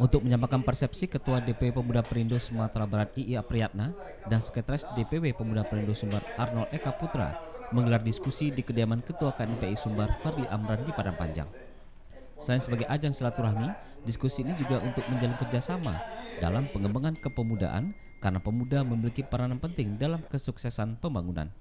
Untuk menyampaikan persepsi Ketua DPW Pemuda Perindo Sumatera Barat II Apriyatna dan Sekretaris DPW Pemuda Perindo Sumbar Arnold Eka Putra menggelar diskusi di kediaman Ketua KNPI Sumbar Farli Amran di Padang Panjang. Selain sebagai ajang silaturahmi, diskusi ini juga untuk menjalin kerjasama dalam pengembangan kepemudaan karena pemuda memiliki peranan penting dalam kesuksesan pembangunan.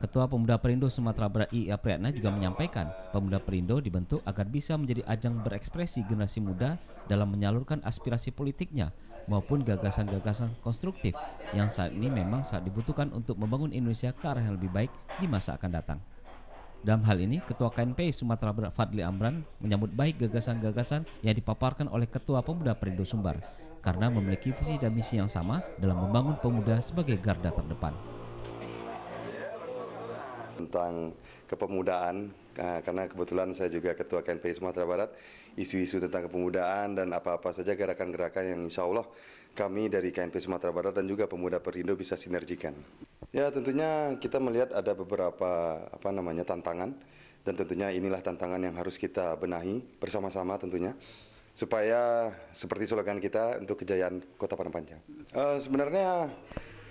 Ketua Pemuda Perindo Sumatera Barat I. Apriyatna juga menyampaikan, Pemuda Perindo dibentuk agar bisa menjadi ajang berekspresi generasi muda dalam menyalurkan aspirasi politiknya maupun gagasan-gagasan konstruktif yang saat ini memang sangat dibutuhkan untuk membangun Indonesia ke arah yang lebih baik di masa akan datang. Dalam hal ini, Ketua KNP Sumatera Barat Fadli Amran menyambut baik gagasan-gagasan yang dipaparkan oleh Ketua Pemuda Perindo Sumbar karena memiliki visi dan misi yang sama dalam membangun pemuda sebagai garda terdepan tentang kepemudaan karena kebetulan saya juga ketua KNPI Sumatera Barat isu-isu tentang kepemudaan dan apa-apa saja gerakan-gerakan yang insya Allah kami dari KNP Sumatera Barat dan juga pemuda perindo bisa sinergikan. Ya tentunya kita melihat ada beberapa apa namanya tantangan dan tentunya inilah tantangan yang harus kita benahi bersama-sama tentunya supaya seperti slogan kita untuk kejayaan Kota Padang Panjang. Uh, sebenarnya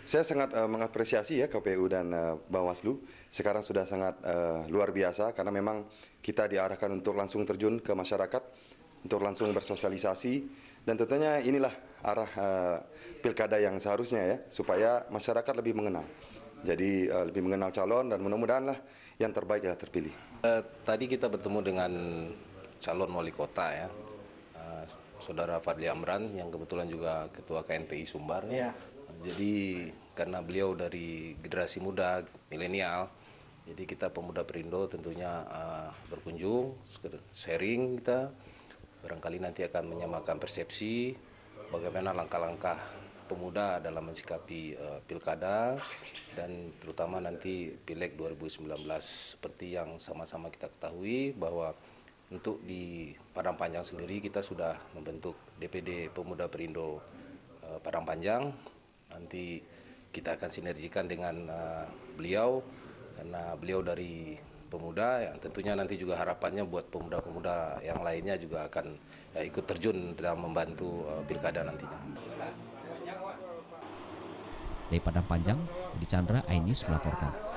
saya sangat uh, mengapresiasi ya KPU dan uh, Bawaslu sekarang sudah sangat uh, luar biasa karena memang kita diarahkan untuk langsung terjun ke masyarakat untuk langsung bersosialisasi dan tentunya inilah arah uh, pilkada yang seharusnya ya supaya masyarakat lebih mengenal jadi uh, lebih mengenal calon dan mudah-mudahan lah yang terbaik ya terpilih. Uh, tadi kita bertemu dengan calon wali kota ya, uh, saudara Fadli Amran yang kebetulan juga ketua KNPI Sumbar. Yeah. Jadi karena beliau dari generasi muda milenial, jadi kita pemuda Perindo tentunya uh, berkunjung, sharing kita, barangkali nanti akan menyamakan persepsi bagaimana langkah-langkah pemuda dalam mensikapi uh, pilkada dan terutama nanti pileg 2019 seperti yang sama-sama kita ketahui bahwa untuk di Padang Panjang sendiri kita sudah membentuk DPD Pemuda Perindo eh, Padang Panjang Nanti kita akan sinergikan dengan eh, beliau karena beliau dari pemuda yang tentunya nanti juga harapannya buat pemuda-pemuda yang lainnya juga akan eh, ikut terjun dalam membantu eh, pilkada nantinya. Dari Padang Panjang, Budi Chandra, melaporkan.